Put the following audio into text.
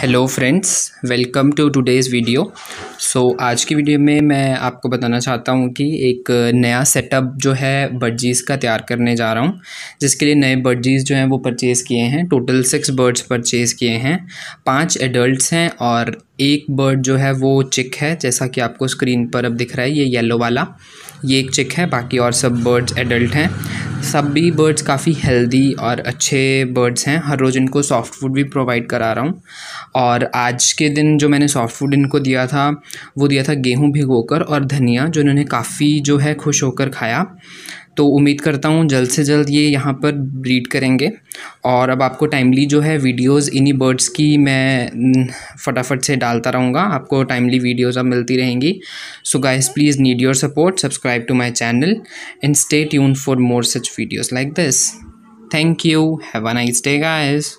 hello friends welcome to today's video so आज की video में मैं आपको बताना चाहता हूँ कि एक नया सेटअप जो है बर्जीज़ का तैयार करने जा रहा हूँ जिसके लिए नए बर्डजीज़ जो हैं वो परचेज़ किए हैं टोटल सिक्स बर्ड्स परचेज़ किए हैं पांच एडल्ट्स हैं और एक बर्ड जो है वो चिक है जैसा कि आपको स्क्रीन पर अब दिख रहा है ये येलो वाला ये एक चिक है बाकी और सब बर्ड्स एडल्ट हैं सभी बर्ड्स काफ़ी हेल्दी और अच्छे बर्ड्स हैं हर रोज़ इनको सॉफ्ट फूड भी प्रोवाइड करा रहा हूँ और आज के दिन जो मैंने सॉफ्ट फूड इनको दिया था वो दिया था गेहूँ भिगोकर और धनिया जो इन्होंने काफ़ी जो है खुश होकर खाया तो उम्मीद करता हूँ जल्द से जल्द ये यहाँ पर ब्रीड करेंगे और अब आपको टाइमली जो है वीडियोस इन्हीं बर्ड्स की मैं फटाफट से डालता रहूँगा आपको टाइमली वीडियोस अब मिलती रहेंगी so guys please need your support subscribe to my channel and stay tune for more such videos like this thank you have a nice day guys